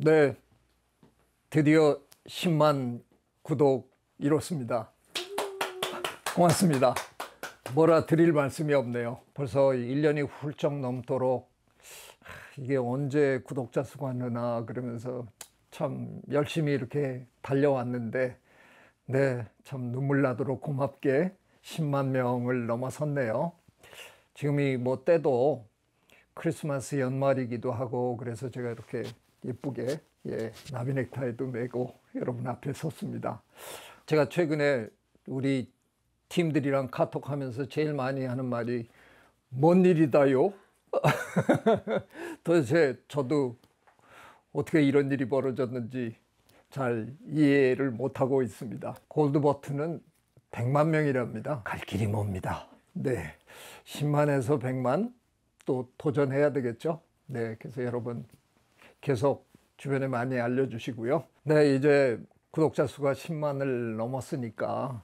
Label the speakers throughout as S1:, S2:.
S1: 네, 드디어 10만 구독 이뤘습니다. 고맙습니다. 뭐라 드릴 말씀이 없네요. 벌써 1년이 훌쩍 넘도록 이게 언제 구독자 수가 느나 그러면서 참 열심히 이렇게 달려왔는데 네, 참 눈물 나도록 고맙게 10만 명을 넘어섰네요. 지금이 뭐 때도 크리스마스 연말이기도 하고 그래서 제가 이렇게 예쁘게 예, 나비 넥타이도 메고 여러분 앞에 섰습니다. 제가 최근에 우리 팀들이랑 카톡하면서 제일 많이 하는 말이 뭔 일이다요? 도대체 저도 어떻게 이런 일이 벌어졌는지 잘 이해를 못하고 있습니다. 골드버튼은 100만 명이랍니다. 갈 길이 멉니다. 네. 10만에서 100만, 또 도전해야 되겠죠. 네, 그래서 여러분 계속 주변에 많이 알려주시고요. 네, 이제 구독자 수가 10만을 넘었으니까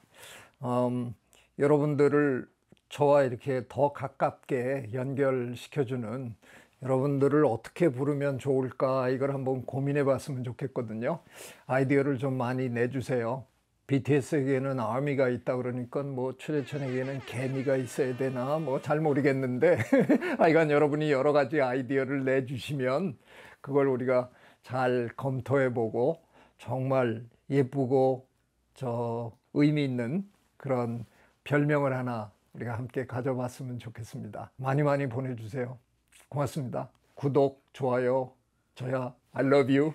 S1: 음, 여러분들을 저와 이렇게 더 가깝게 연결시켜주는 여러분들을 어떻게 부르면 좋을까 이걸 한번 고민해 봤으면 좋겠거든요. 아이디어를 좀 많이 내주세요. BTS에게는 아미가 있다 그러니까 뭐 최재천에게는 개미가 있어야 되나 뭐 잘 모르겠는데 하여간 여러분이 여러 가지 아이디어를 내주시면 그걸 우리가 잘 검토해보고 정말 예쁘고 저 의미 있는 그런 별명을 하나 우리가 함께 가져봤으면 좋겠습니다. 많이 많이 보내주세요. 고맙습니다. 구독, 좋아요, 저야 I love you.